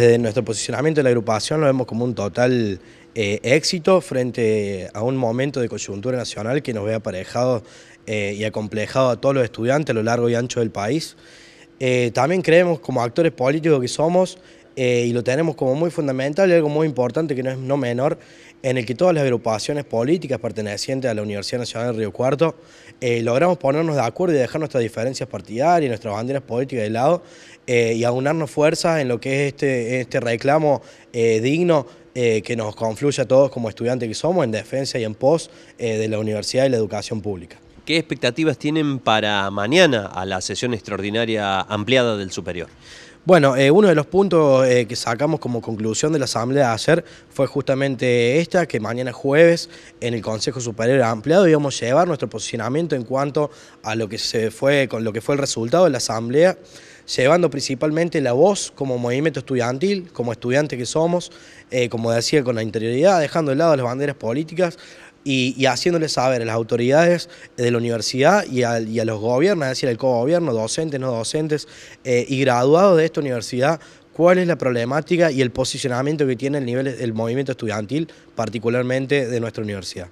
Desde nuestro posicionamiento de la agrupación lo vemos como un total eh, éxito frente a un momento de coyuntura nacional que nos ve aparejado eh, y acomplejado a todos los estudiantes a lo largo y ancho del país. Eh, también creemos como actores políticos que somos eh, y lo tenemos como muy fundamental y algo muy importante que no es no menor, en el que todas las agrupaciones políticas pertenecientes a la Universidad Nacional de Río Cuarto eh, logramos ponernos de acuerdo y dejar nuestras diferencias partidarias, y nuestras banderas políticas de lado eh, y aunarnos fuerzas en lo que es este, este reclamo digno que nos confluye a todos como estudiantes que somos en defensa y en pos de la universidad y la educación pública. ¿Qué expectativas tienen para mañana a la sesión extraordinaria ampliada del superior? Bueno, eh, uno de los puntos eh, que sacamos como conclusión de la asamblea de ayer fue justamente esta, que mañana jueves en el Consejo Superior Ampliado íbamos a llevar nuestro posicionamiento en cuanto a lo que se fue, con lo que fue el resultado de la asamblea, llevando principalmente la voz como movimiento estudiantil, como estudiantes que somos, eh, como decía, con la interioridad, dejando de lado las banderas políticas, y, haciéndole saber a las autoridades de la universidad y a, los gobiernos, es decir, al co-gobierno, docentes, no docentes eh, y graduados de esta universidad, cuál es la problemática y el posicionamiento que tiene el, nivel, el movimiento estudiantil, particularmente de nuestra universidad.